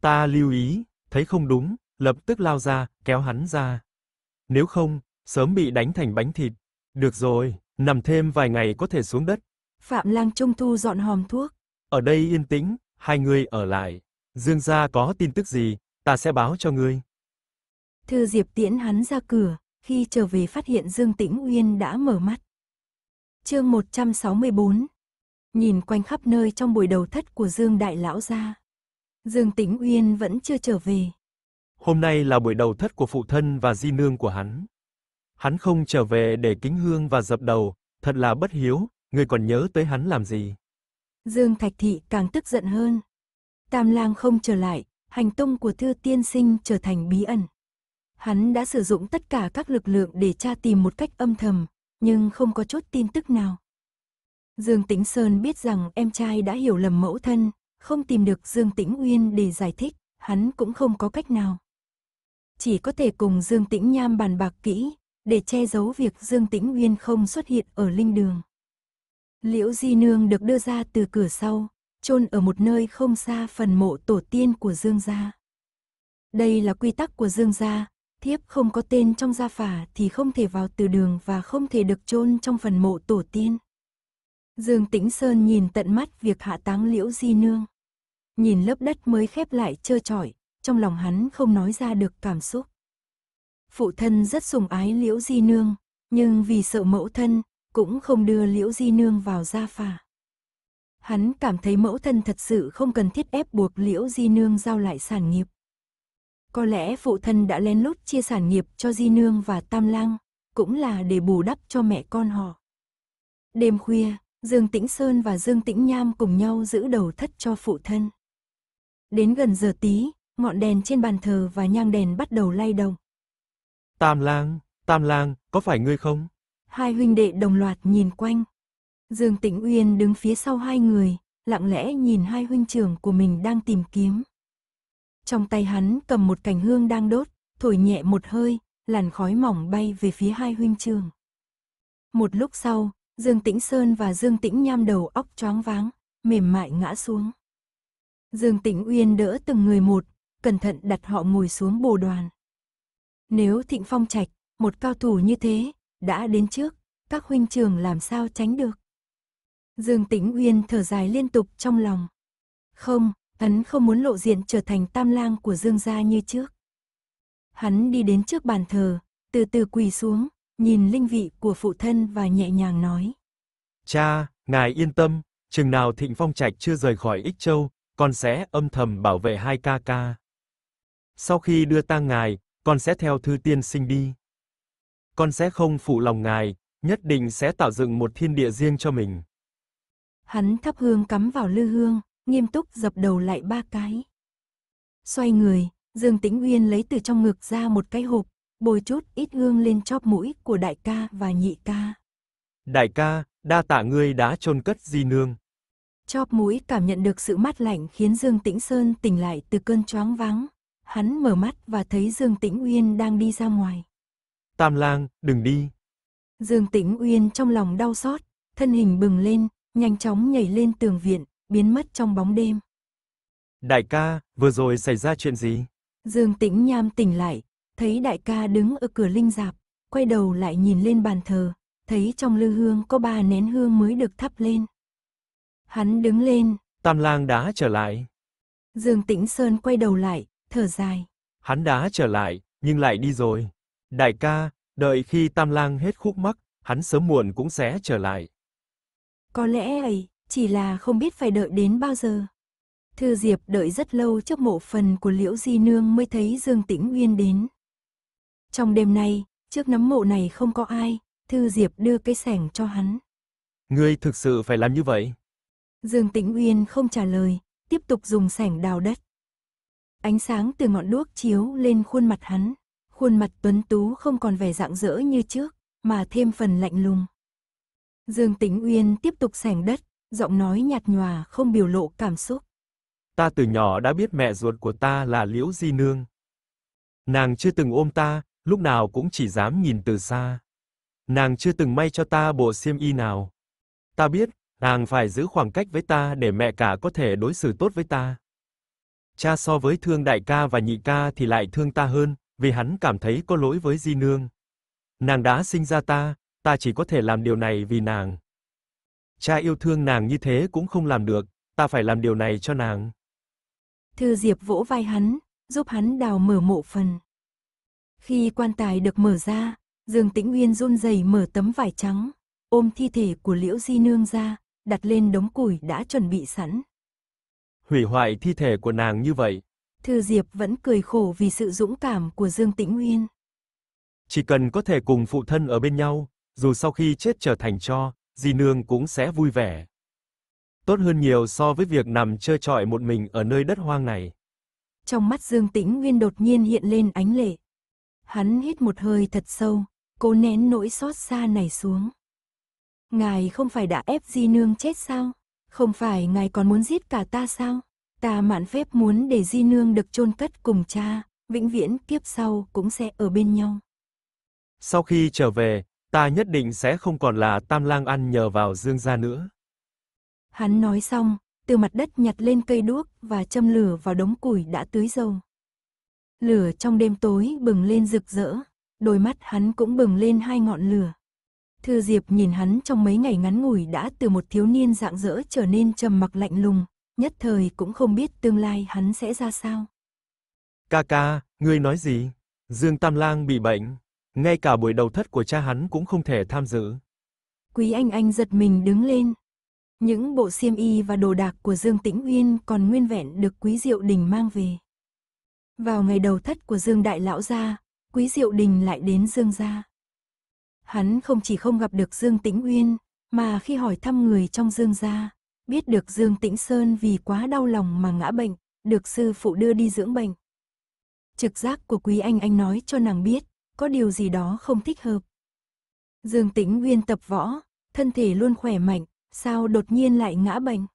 Ta lưu ý, thấy không đúng, lập tức lao ra, kéo hắn ra. Nếu không, sớm bị đánh thành bánh thịt. Được rồi, nằm thêm vài ngày có thể xuống đất. Phạm Lang Trung Thu dọn hòm thuốc. Ở đây yên tĩnh, hai người ở lại. Dương gia có tin tức gì, ta sẽ báo cho ngươi. Thư Diệp tiễn hắn ra cửa, khi trở về phát hiện Dương Tĩnh Uyên đã mở mắt. Chương 164 Nhìn quanh khắp nơi trong buổi đầu thất của Dương Đại Lão ra. Dương Tĩnh Uyên vẫn chưa trở về. Hôm nay là buổi đầu thất của phụ thân và di nương của hắn. Hắn không trở về để kính hương và dập đầu, thật là bất hiếu, người còn nhớ tới hắn làm gì. Dương Thạch Thị càng tức giận hơn. Tam lang không trở lại, hành tung của Thư Tiên Sinh trở thành bí ẩn. Hắn đã sử dụng tất cả các lực lượng để tra tìm một cách âm thầm, nhưng không có chút tin tức nào. Dương Tĩnh Sơn biết rằng em trai đã hiểu lầm mẫu thân, không tìm được Dương Tĩnh Uyên để giải thích, hắn cũng không có cách nào. Chỉ có thể cùng Dương Tĩnh Nham bàn bạc kỹ, để che giấu việc Dương Tĩnh Uyên không xuất hiện ở linh đường. Liễu Di Nương được đưa ra từ cửa sau, chôn ở một nơi không xa phần mộ tổ tiên của Dương gia. Đây là quy tắc của Dương gia, thiếp không có tên trong gia phả thì không thể vào từ đường và không thể được chôn trong phần mộ tổ tiên. Dương Tĩnh Sơn nhìn tận mắt việc hạ táng liễu di nương. Nhìn lớp đất mới khép lại trơ trọi, trong lòng hắn không nói ra được cảm xúc. Phụ thân rất sùng ái liễu di nương, nhưng vì sợ mẫu thân, cũng không đưa liễu di nương vào gia phả. Hắn cảm thấy mẫu thân thật sự không cần thiết ép buộc liễu di nương giao lại sản nghiệp. Có lẽ phụ thân đã lén lút chia sản nghiệp cho Di Nương và Tam Lang, cũng là để bù đắp cho mẹ con họ. Đêm khuya, Dương Tĩnh Sơn và Dương Tĩnh Nham cùng nhau giữ đầu thất cho phụ thân. Đến gần giờ tí, ngọn đèn trên bàn thờ và nhang đèn bắt đầu lay động. Tam Lang, Tam Lang, có phải ngươi không? Hai huynh đệ đồng loạt nhìn quanh. Dương Tĩnh Uyên đứng phía sau hai người, lặng lẽ nhìn hai huynh trưởng của mình đang tìm kiếm. Trong tay hắn cầm một cành hương đang đốt, thổi nhẹ một hơi, làn khói mỏng bay về phía hai huynh trường. Một lúc sau, Dương Tĩnh Sơn và Dương Tĩnh Nham đầu óc choáng váng, mềm mại ngã xuống. Dương Tĩnh Uyên đỡ từng người một, cẩn thận đặt họ ngồi xuống bồ đoàn. Nếu Thịnh Phong Trạch, một cao thủ như thế, đã đến trước, các huynh trường làm sao tránh được. Dương Tĩnh Uyên thở dài liên tục trong lòng. Không, Hắn không muốn lộ diện trở thành tam lang của Dương gia như trước. Hắn đi đến trước bàn thờ, từ từ quỳ xuống, nhìn linh vị của phụ thân và nhẹ nhàng nói. Cha, ngài yên tâm, chừng nào Thịnh Phong Trạch chưa rời khỏi Ích Châu, con sẽ âm thầm bảo vệ hai ca ca. Sau khi đưa tang ngài, con sẽ theo thư tiên sinh đi. Con sẽ không phụ lòng ngài, nhất định sẽ tạo dựng một thiên địa riêng cho mình. Hắn thắp hương cắm vào lư hương, nghiêm túc dập đầu lại ba cái. Xoay người, Dương Tĩnh Uyên lấy từ trong ngực ra một cái hộp, bôi chút ít hương lên chóp mũi của đại ca và nhị ca. Đại ca, đa tạ ngươi đã chôn cất di nương. Chóp mũi cảm nhận được sự mát lạnh khiến Dương Tĩnh Sơn tỉnh lại từ cơn choáng vắng. Hắn mở mắt và thấy Dương Tĩnh Uyên đang đi ra ngoài. Tam lang, đừng đi. Dương Tĩnh Uyên trong lòng đau xót, thân hình bừng lên, nhanh chóng nhảy lên tường viện, biến mất trong bóng đêm. Đại ca, vừa rồi xảy ra chuyện gì? Dương Tĩnh Nham tỉnh lại, thấy đại ca đứng ở cửa linh giạp quay đầu lại nhìn lên bàn thờ, thấy trong lư hương có ba nén hương mới được thắp lên. Hắn đứng lên. Tam lang đã trở lại. Dương Tĩnh Sơn quay đầu lại, thở dài. Hắn đã trở lại, nhưng lại đi rồi. Đại ca, đợi khi Tam Lang hết khúc mắc, hắn sớm muộn cũng sẽ trở lại. Có lẽ ấy, chỉ là không biết phải đợi đến bao giờ. Thư Diệp đợi rất lâu trước mộ phần của Liễu Di Nương mới thấy Dương Tĩnh Uyên đến. Trong đêm nay, trước nấm mộ này không có ai, Thư Diệp đưa cái sẻng cho hắn. Ngươi thực sự phải làm như vậy? Dương Tĩnh Uyên không trả lời, tiếp tục dùng sẻng đào đất. Ánh sáng từ ngọn đuốc chiếu lên khuôn mặt hắn, khuôn mặt tuấn tú không còn vẻ rạng rỡ như trước, mà thêm phần lạnh lùng. Dương Tĩnh Uyên tiếp tục sẻng đất, giọng nói nhạt nhòa không biểu lộ cảm xúc. Ta từ nhỏ đã biết mẹ ruột của ta là Liễu Di Nương. Nàng chưa từng ôm ta, lúc nào cũng chỉ dám nhìn từ xa. Nàng chưa từng may cho ta bộ xiêm y nào. Ta biết, nàng phải giữ khoảng cách với ta để mẹ cả có thể đối xử tốt với ta. Cha so với thương đại ca và nhị ca thì lại thương ta hơn, vì hắn cảm thấy có lỗi với Di Nương. Nàng đã sinh ra ta, ta chỉ có thể làm điều này vì nàng cha yêu thương nàng như thế cũng không làm được, ta phải làm điều này cho nàng. Thư Diệp vỗ vai hắn, giúp hắn đào mở mộ phần. Khi quan tài được mở ra, Dương Tĩnh Uyên run rẩy mở tấm vải trắng, ôm thi thể của Liễu Di Nương ra, đặt lên đống củi đã chuẩn bị sẵn. Hủy hoại thi thể của nàng như vậy. Thư Diệp vẫn cười khổ vì sự dũng cảm của Dương Tĩnh Uyên. Chỉ cần có thể cùng phụ thân ở bên nhau, dù sau khi chết trở thành cho, di nương cũng sẽ vui vẻ. Tốt hơn nhiều so với việc nằm chơi trọi một mình ở nơi đất hoang này. Trong mắt Dương Tĩnh Nguyên đột nhiên hiện lên ánh lệ. Hắn hít một hơi thật sâu, cố nén nỗi xót xa này xuống. Ngài không phải đã ép di nương chết sao? Không phải ngài còn muốn giết cả ta sao? Ta mạn phép muốn để di nương được chôn cất cùng cha, vĩnh viễn kiếp sau cũng sẽ ở bên nhau. Sau khi trở về, ta nhất định sẽ không còn là tam lang ăn nhờ vào dương gia nữa. Hắn nói xong, từ mặt đất nhặt lên cây đuốc và châm lửa vào đống củi đã tưới dầu. Lửa trong đêm tối bừng lên rực rỡ, đôi mắt hắn cũng bừng lên hai ngọn lửa. Thư Diệp nhìn hắn trong mấy ngày ngắn ngủi đã từ một thiếu niên dạng dỡ trở nên trầm mặc lạnh lùng, nhất thời cũng không biết tương lai hắn sẽ ra sao. Ca ca, ngươi nói gì? Dương Tam Lang bị bệnh, ngay cả buổi đầu thất của cha hắn cũng không thể tham dự. Quý Anh Anh giật mình đứng lên. Những bộ xiêm y và đồ đạc của Dương Tĩnh Uyên còn nguyên vẹn được Quý Diệu Đình mang về. Vào ngày đầu thất của Dương Đại Lão Gia, Quý Diệu Đình lại đến Dương Gia. Hắn không chỉ không gặp được Dương Tĩnh Uyên, mà khi hỏi thăm người trong Dương Gia, biết được Dương Tĩnh Sơn vì quá đau lòng mà ngã bệnh, được sư phụ đưa đi dưỡng bệnh. Trực giác của Quý Anh Anh nói cho nàng biết, có điều gì đó không thích hợp. Dương Tĩnh Nguyên tập võ, thân thể luôn khỏe mạnh, sao đột nhiên lại ngã bệnh?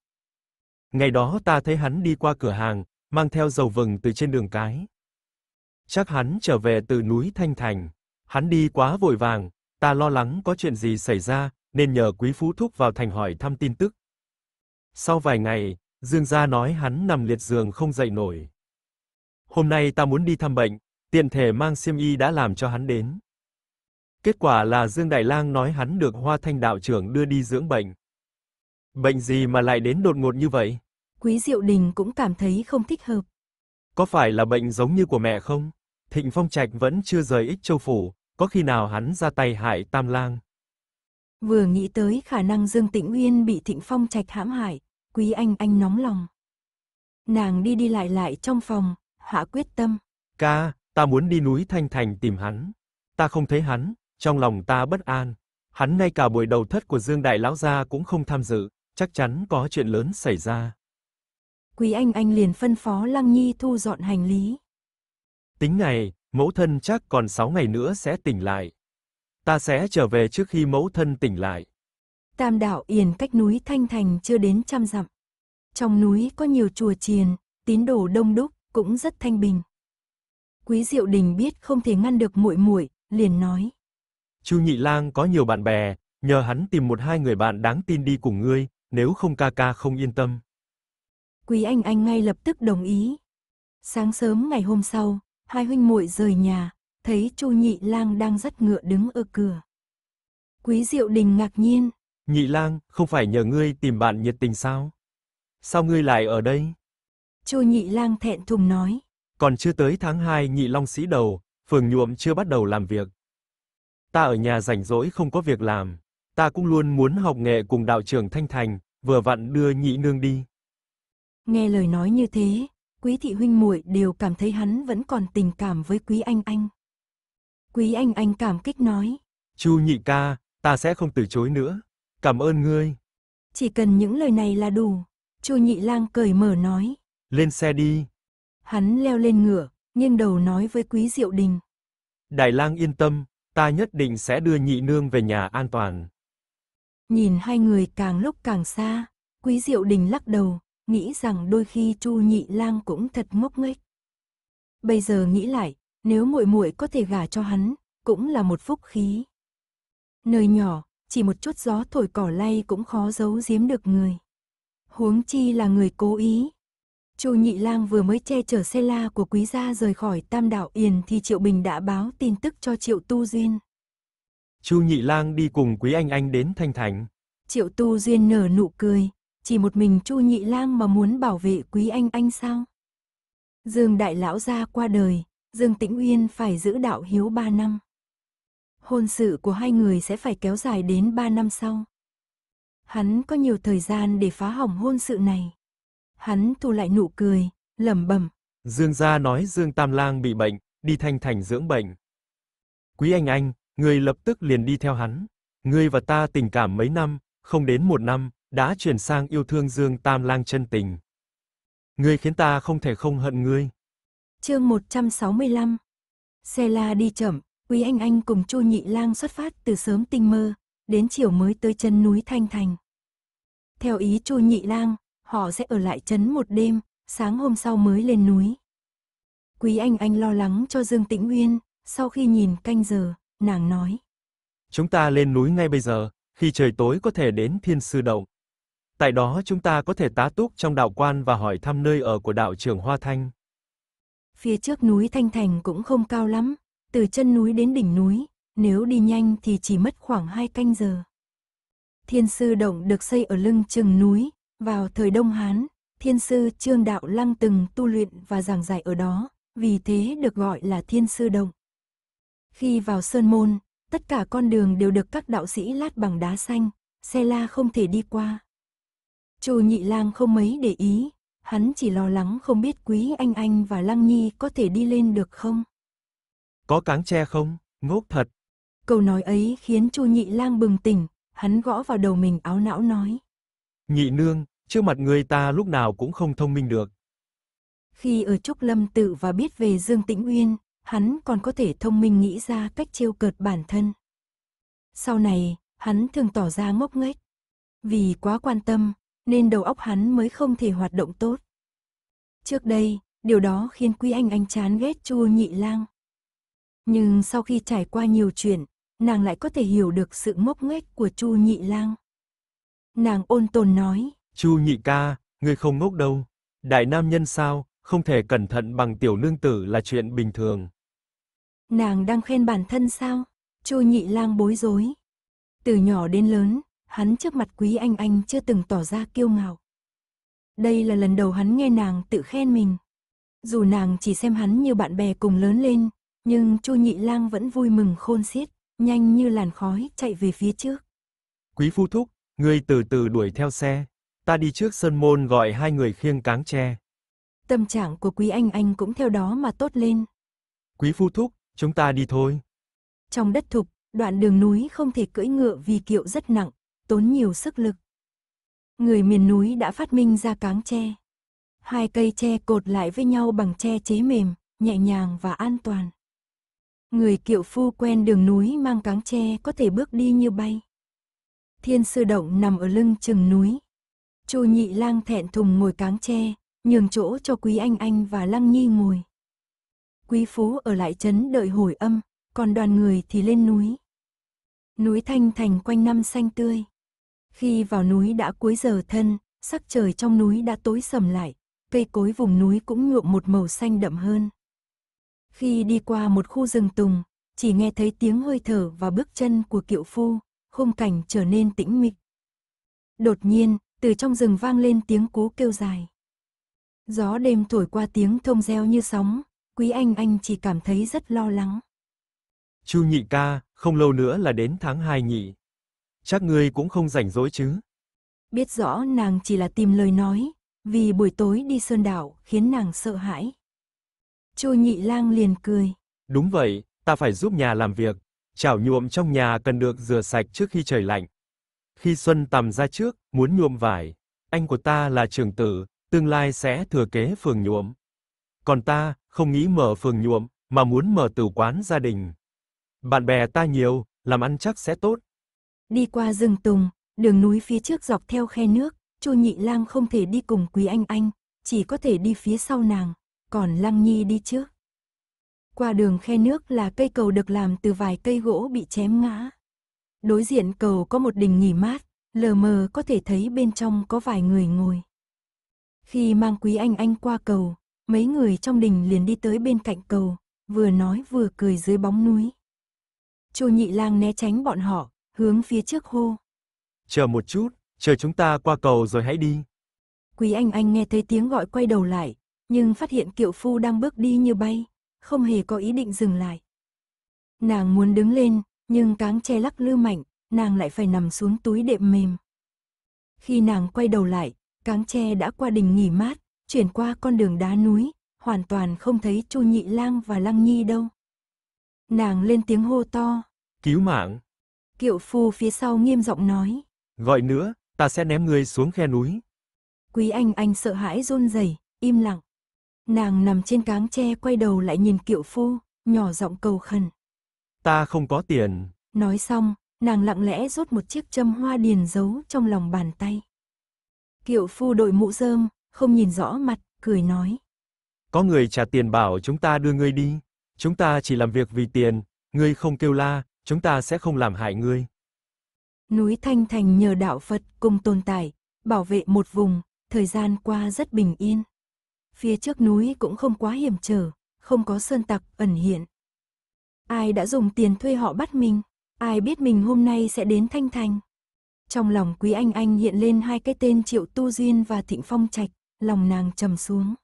Ngày đó ta thấy hắn đi qua cửa hàng, mang theo dầu vừng từ trên đường cái. Chắc hắn trở về từ núi Thanh Thành, hắn đi quá vội vàng, ta lo lắng có chuyện gì xảy ra, nên nhờ Quý Phú Thúc vào thành hỏi thăm tin tức. Sau vài ngày, Dương gia nói hắn nằm liệt giường không dậy nổi. Hôm nay ta muốn đi thăm bệnh, tiện thể mang xiêm y đã làm cho hắn đến. Kết quả là Dương Đại Lang nói hắn được Hoa Thanh đạo trưởng đưa đi dưỡng bệnh. Bệnh gì mà lại đến đột ngột như vậy? Quý Diệu Đình cũng cảm thấy không thích hợp. Có phải là bệnh giống như của mẹ không? Thịnh Phong Trạch vẫn chưa rời Ích Châu phủ, có khi nào hắn ra tay hại Tam Lang? Vừa nghĩ tới khả năng Dương Tĩnh Uyên bị Thịnh Phong Trạch hãm hại, Quý Anh Anh nóng lòng. Nàng đi đi lại lại trong phòng, hạ quyết tâm. Ca, Ta muốn đi núi Thanh Thành tìm hắn. Ta không thấy hắn, trong lòng ta bất an. Hắn ngay cả buổi đầu thất của Dương Đại Lão Gia cũng không tham dự, chắc chắn có chuyện lớn xảy ra. Quý Anh Anh liền phân phó Lăng Nhi thu dọn hành lý. Tính ngày, mẫu thân chắc còn 6 ngày nữa sẽ tỉnh lại. Ta sẽ trở về trước khi mẫu thân tỉnh lại. Tam Đạo Yền cách núi Thanh Thành chưa đến trăm dặm. Trong núi có nhiều chùa chiền, tín đồ đông đúc, cũng rất thanh bình. Quý Diệu Đình biết không thể ngăn được muội muội, liền nói: "Chu Nhị Lang có nhiều bạn bè, nhờ hắn tìm một hai người bạn đáng tin đi cùng ngươi, nếu không ca ca không yên tâm." Quý Anh Anh ngay lập tức đồng ý. Sáng sớm ngày hôm sau, hai huynh muội rời nhà, thấy Chu Nhị Lang đang dắt ngựa đứng ở cửa. Quý Diệu Đình ngạc nhiên: "Nhị Lang, không phải nhờ ngươi tìm bạn nhiệt tình sao? Sao ngươi lại ở đây?" Chu Nhị Lang thẹn thùng nói: còn chưa tới tháng 2 Nhị Long Sĩ Đầu, phường nhuộm chưa bắt đầu làm việc. Ta ở nhà rảnh rỗi không có việc làm, ta cũng luôn muốn học nghệ cùng đạo trưởng Thanh Thành, vừa vặn đưa Nhị Nương đi. Nghe lời nói như thế, Quý thị huynh muội đều cảm thấy hắn vẫn còn tình cảm với Quý Anh Anh. Quý Anh Anh cảm kích nói. Chu nhị ca, ta sẽ không từ chối nữa. Cảm ơn ngươi. Chỉ cần những lời này là đủ. Chu nhị lang cười mở nói. Lên xe đi, Hắn leo lên ngựa, nghiêng đầu nói với Quý Diệu Đình. Đại lang yên tâm, ta nhất định sẽ đưa nhị nương về nhà an toàn. Nhìn hai người càng lúc càng xa, Quý Diệu Đình lắc đầu, nghĩ rằng đôi khi Chu Nhị Lang cũng thật ngốc nghếch. Bây giờ nghĩ lại, nếu muội muội có thể gả cho hắn, cũng là một phúc khí. Nơi nhỏ, chỉ một chút gió thổi cỏ lay cũng khó giấu giếm được người. Huống chi là người cố ý, Chu Nhị Lang vừa mới che chở xe la của quý gia rời khỏi Tam Đảo Yền thì Triệu Bình đã báo tin tức cho Triệu Tu Duyên. Chu Nhị Lang đi cùng Quý Anh Anh đến Thanh Thành. Triệu Tu Duyên nở nụ cười, chỉ một mình Chu Nhị Lang mà muốn bảo vệ Quý Anh Anh sao? Dương Đại Lão gia qua đời, Dương Tĩnh Uyên phải giữ đạo hiếu ba năm. Hôn sự của hai người sẽ phải kéo dài đến ba năm sau. Hắn có nhiều thời gian để phá hỏng hôn sự này. Hắn thu lại nụ cười, lẩm bẩm. Dương gia nói Dương Tam Lang bị bệnh, đi thanh thành dưỡng bệnh. Quý anh anh, người lập tức liền đi theo hắn. Ngươi và ta tình cảm mấy năm, không đến một năm, đã chuyển sang yêu thương Dương Tam Lang chân tình. Ngươi khiến ta không thể không hận ngươi. Chương 165 Xe la đi chậm, Quý Anh Anh cùng Chu Nhị Lang xuất phát từ sớm tinh mơ, đến chiều mới tới chân núi Thanh Thành. Theo ý Chu Nhị Lang, họ sẽ ở lại trấn một đêm, sáng hôm sau mới lên núi. Quý Anh Anh lo lắng cho Dương Tĩnh Uyên, sau khi nhìn canh giờ, nàng nói. Chúng ta lên núi ngay bây giờ, khi trời tối có thể đến Thiên Sư Động. Tại đó chúng ta có thể tá túc trong đạo quan và hỏi thăm nơi ở của đạo trưởng Hoa Thanh. Phía trước núi Thanh Thành cũng không cao lắm, từ chân núi đến đỉnh núi, nếu đi nhanh thì chỉ mất khoảng 2 canh giờ. Thiên Sư Động được xây ở lưng chừng núi, vào thời Đông Hán, thiên sư Trương Đạo Lăng từng tu luyện và giảng dạy ở đó, vì thế được gọi là thiên sư động. Khi vào Sơn Môn, tất cả con đường đều được các đạo sĩ lát bằng đá xanh, xe la không thể đi qua. Chu Nhị Lang không mấy để ý, hắn chỉ lo lắng không biết Quý Anh Anh và Lăng Nhi có thể đi lên được không. Có cáng tre không? Ngốc thật. Câu nói ấy khiến Chu Nhị Lang bừng tỉnh, hắn gõ vào đầu mình áo não nói. Nhị nương, trước mặt người ta lúc nào cũng không thông minh được. Khi ở Trúc Lâm tự và biết về Dương Tĩnh Uyên, hắn còn có thể thông minh nghĩ ra cách trêu cợt bản thân. Sau này, hắn thường tỏ ra ngốc nghếch. Vì quá quan tâm, nên đầu óc hắn mới không thể hoạt động tốt. Trước đây, điều đó khiến Quý Anh Anh chán ghét Chu Nhị Lang. Nhưng sau khi trải qua nhiều chuyện, nàng lại có thể hiểu được sự ngốc nghếch của Chu Nhị Lang. Nàng ôn tồn nói. Chu nhị ca, ngươi không ngốc đâu. Đại nam nhân sao, không thể cẩn thận bằng tiểu nương tử là chuyện bình thường. Nàng đang khen bản thân sao? Chu nhị lang bối rối. Từ nhỏ đến lớn, hắn trước mặt quý anh anh chưa từng tỏ ra kiêu ngạo. Đây là lần đầu hắn nghe nàng tự khen mình. Dù nàng chỉ xem hắn như bạn bè cùng lớn lên, nhưng Chu Nhị Lang vẫn vui mừng khôn xiết, nhanh như làn khói chạy về phía trước. Quý phu thúc, Ngươi từ từ đuổi theo xe, ta đi trước sân môn gọi hai người khiêng cáng tre. Tâm trạng của Quý Anh Anh cũng theo đó mà tốt lên. Quý phu thúc, chúng ta đi thôi. Trong đất thục, đoạn đường núi không thể cưỡi ngựa vì kiệu rất nặng, tốn nhiều sức lực. Người miền núi đã phát minh ra cáng tre. Hai cây tre cột lại với nhau bằng tre chế mềm, nhẹ nhàng và an toàn. Người kiệu phu quen đường núi mang cáng tre có thể bước đi như bay. Thiên sư động nằm ở lưng chừng núi. Chu nhị lang thẹn thùng ngồi cáng tre, nhường chỗ cho quý anh anh và lăng nhi ngồi. Quý phú ở lại trấn đợi hồi âm, còn đoàn người thì lên núi. Núi thanh thành quanh năm xanh tươi. Khi vào núi đã cuối giờ thân, sắc trời trong núi đã tối sầm lại, cây cối vùng núi cũng nhuộm một màu xanh đậm hơn. Khi đi qua một khu rừng tùng, chỉ nghe thấy tiếng hơi thở và bước chân của kiệu phu, khung cảnh trở nên tĩnh mịch. Đột nhiên, từ trong rừng vang lên tiếng cú kêu dài. Gió đêm thổi qua tiếng thông reo như sóng, Quý Anh Anh chỉ cảm thấy rất lo lắng. Chu nhị ca, không lâu nữa là đến tháng hai nhị. Chắc ngươi cũng không rảnh rỗi chứ. Biết rõ nàng chỉ là tìm lời nói, vì buổi tối đi sơn đảo khiến nàng sợ hãi. Chu nhị lang liền cười. Đúng vậy, ta phải giúp nhà làm việc, Chảo nhuộm trong nhà cần được rửa sạch trước khi trời lạnh. Khi xuân tầm ra trước, muốn nhuộm vải, anh của ta là trưởng tử, tương lai sẽ thừa kế phường nhuộm. Còn ta, không nghĩ mở phường nhuộm, mà muốn mở tử quán gia đình. Bạn bè ta nhiều, làm ăn chắc sẽ tốt. Đi qua rừng tùng, đường núi phía trước dọc theo khe nước, Chu Nhị Lang không thể đi cùng Quý Anh Anh, chỉ có thể đi phía sau nàng, còn lang Nhi đi trước. Qua đường khe nước là cây cầu được làm từ vài cây gỗ bị chém ngã. Đối diện cầu có một đình nghỉ mát, lờ mờ có thể thấy bên trong có vài người ngồi. Khi mang Quý Anh Anh qua cầu, mấy người trong đình liền đi tới bên cạnh cầu, vừa nói vừa cười dưới bóng núi. Chu Nhị Lang né tránh bọn họ, hướng phía trước hô. Chờ một chút, chờ chúng ta qua cầu rồi hãy đi. Quý Anh Anh nghe thấy tiếng gọi quay đầu lại, nhưng phát hiện kiệu phu đang bước đi như bay không hề có ý định dừng lại. Nàng muốn đứng lên, nhưng cáng che lắc lư mạnh, nàng lại phải nằm xuống túi đệm mềm. Khi nàng quay đầu lại, cáng tre đã qua đình nghỉ mát, chuyển qua con đường đá núi, hoàn toàn không thấy Chu Nhị Lang và Lăng Nhi đâu. Nàng lên tiếng hô to. Cứu mạng. Kiệu phu phía sau nghiêm giọng nói. Gọi nữa, ta sẽ ném người xuống khe núi. Quý anh anh sợ hãi run rẩy, im lặng. Nàng nằm trên cáng tre quay đầu lại nhìn kiệu phu, nhỏ giọng cầu khẩn. Ta không có tiền. Nói xong, nàng lặng lẽ rút một chiếc châm hoa điền giấu trong lòng bàn tay. Kiệu phu đội mũ rơm, không nhìn rõ mặt, cười nói. Có người trả tiền bảo chúng ta đưa ngươi đi. Chúng ta chỉ làm việc vì tiền, ngươi không kêu la, chúng ta sẽ không làm hại ngươi. Núi Thanh Thành nhờ đạo Phật cùng tồn tại, bảo vệ một vùng, thời gian qua rất bình yên phía trước núi cũng không quá hiểm trở, không có sơn tặc ẩn hiện. Ai đã dùng tiền thuê họ bắt mình, ai biết mình hôm nay sẽ đến Thanh Thành. Trong lòng Quý Anh Anh hiện lên hai cái tên Triệu Tu Duyên và Thịnh Phong Trạch, lòng nàng trầm xuống.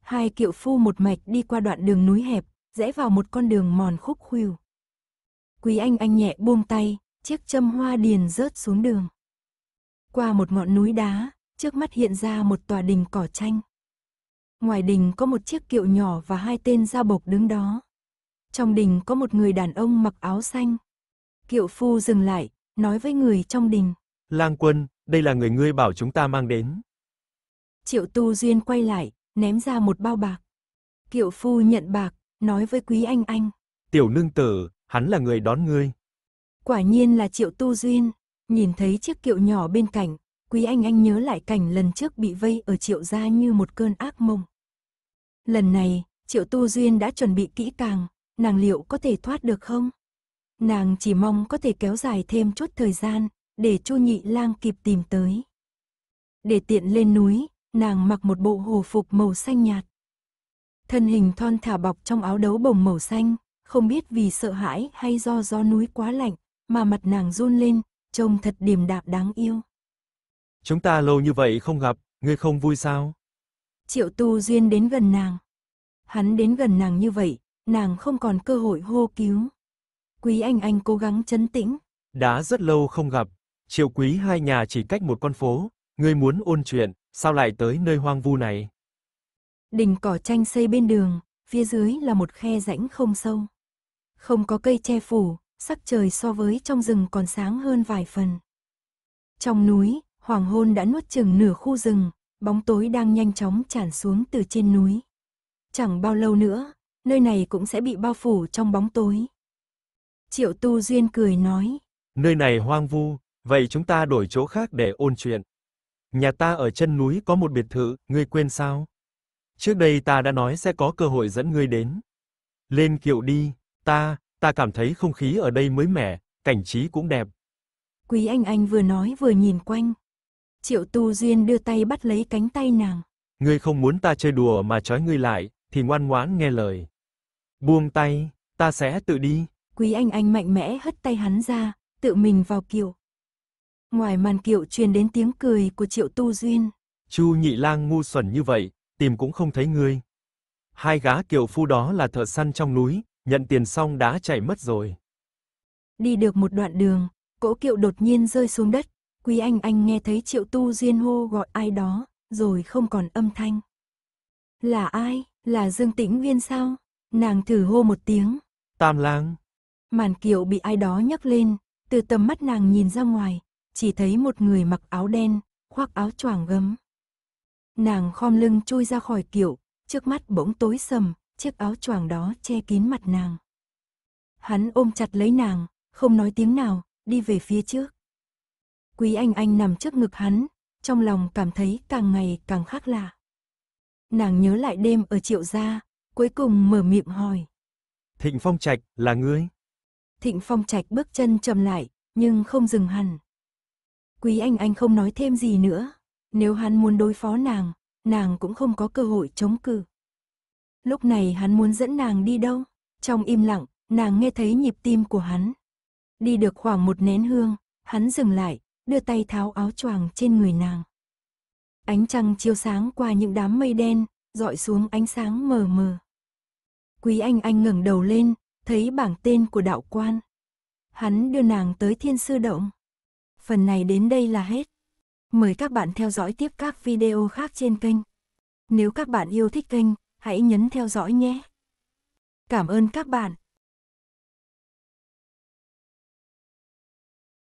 Hai kiệu phu một mạch đi qua đoạn đường núi hẹp, rẽ vào một con đường mòn khúc khuỷu. Quý Anh Anh nhẹ buông tay, chiếc châm hoa điền rớt xuống đường. Qua một ngọn núi đá, trước mắt hiện ra một tòa đình cỏ tranh. Ngoài đình có một chiếc kiệu nhỏ và hai tên gia bộc đứng đó. Trong đình có một người đàn ông mặc áo xanh. Kiệu phu dừng lại, nói với người trong đình. Lang quân, đây là người ngươi bảo chúng ta mang đến. Triệu tu duyên quay lại, ném ra một bao bạc. Kiệu phu nhận bạc, nói với quý anh anh. Tiểu nương tử, hắn là người đón ngươi. Quả nhiên là triệu tu duyên, nhìn thấy chiếc kiệu nhỏ bên cạnh, Quý Anh Anh nhớ lại cảnh lần trước bị vây ở Triệu Gia như một cơn ác mộng. Lần này, Triệu Tu Duyên đã chuẩn bị kỹ càng, nàng liệu có thể thoát được không? Nàng chỉ mong có thể kéo dài thêm chút thời gian, để Chu Nhị Lang kịp tìm tới. Để tiện lên núi, nàng mặc một bộ hồ phục màu xanh nhạt. Thân hình thon thả bọc trong áo đấu bồng màu xanh, không biết vì sợ hãi hay do gió núi quá lạnh, mà mặt nàng run lên, trông thật điềm đạm đáng yêu. Chúng ta lâu như vậy không gặp, ngươi không vui sao? Triệu Tu Duyên đến gần nàng. Hắn đến gần nàng như vậy, nàng không còn cơ hội hô cứu. Quý Anh Anh cố gắng chấn tĩnh. Đã rất lâu không gặp, Triệu Quý hai nhà chỉ cách một con phố, ngươi muốn ôn chuyện, sao lại tới nơi hoang vu này? Đỉnh cỏ tranh xây bên đường, phía dưới là một khe rãnh không sâu. Không có cây che phủ, sắc trời so với trong rừng còn sáng hơn vài phần. Trong núi, hoàng hôn đã nuốt chừng nửa khu rừng, bóng tối đang nhanh chóng tràn xuống từ trên núi. Chẳng bao lâu nữa, nơi này cũng sẽ bị bao phủ trong bóng tối. Triệu Tu Duyên cười nói. Nơi này hoang vu, vậy chúng ta đổi chỗ khác để ôn chuyện. Nhà ta ở chân núi có một biệt thự, ngươi quên sao? Trước đây ta đã nói sẽ có cơ hội dẫn ngươi đến. Lên kiệu đi, ta, ta cảm thấy không khí ở đây mới mẻ, cảnh trí cũng đẹp. Quý Anh Anh vừa nói vừa nhìn quanh, Triệu Tu Duyên đưa tay bắt lấy cánh tay nàng. Ngươi không muốn ta chơi đùa mà trói ngươi lại, thì ngoan ngoãn nghe lời. Buông tay, ta sẽ tự đi. Quý Anh Anh mạnh mẽ hất tay hắn ra, tự mình vào kiệu. Ngoài màn kiệu truyền đến tiếng cười của Triệu Tu Duyên. Chu Nhị Lang ngu xuẩn như vậy, tìm cũng không thấy ngươi. Hai gã kiệu phu đó là thợ săn trong núi, nhận tiền xong đã chạy mất rồi. Đi được một đoạn đường, cỗ kiệu đột nhiên rơi xuống đất, Quý Anh Anh nghe thấy Triệu Tu Diên hô gọi ai đó, rồi không còn âm thanh. Là ai? Là Dương Tĩnh Viên sao? Nàng thử hô một tiếng. Tam lang. Màn kiệu bị ai đó nhấc lên, từ tầm mắt nàng nhìn ra ngoài, chỉ thấy một người mặc áo đen, khoác áo choàng gấm. Nàng khom lưng chui ra khỏi kiệu, trước mắt bỗng tối sầm, chiếc áo choàng đó che kín mặt nàng. Hắn ôm chặt lấy nàng, không nói tiếng nào, đi về phía trước. Quý Anh Anh nằm trước ngực hắn, trong lòng cảm thấy càng ngày càng khác lạ. Nàng nhớ lại đêm ở triệu gia, cuối cùng mở miệng hỏi. Thịnh Phong Trạch là ngươi? Thịnh Phong Trạch bước chân chậm lại, nhưng không dừng hẳn. Quý Anh Anh không nói thêm gì nữa. Nếu hắn muốn đối phó nàng, nàng cũng không có cơ hội chống cự. Lúc này hắn muốn dẫn nàng đi đâu? Trong im lặng, nàng nghe thấy nhịp tim của hắn. Đi được khoảng một nén hương, hắn dừng lại, đưa tay tháo áo choàng trên người nàng. Ánh trăng chiếu sáng qua những đám mây đen, dọi xuống ánh sáng mờ mờ. Quý Anh Anh ngẩng đầu lên, thấy bảng tên của đạo quan. Hắn đưa nàng tới thiên sư động. Phần này đến đây là hết. Mời các bạn theo dõi tiếp các video khác trên kênh. Nếu các bạn yêu thích kênh, hãy nhấn theo dõi nhé. Cảm ơn các bạn.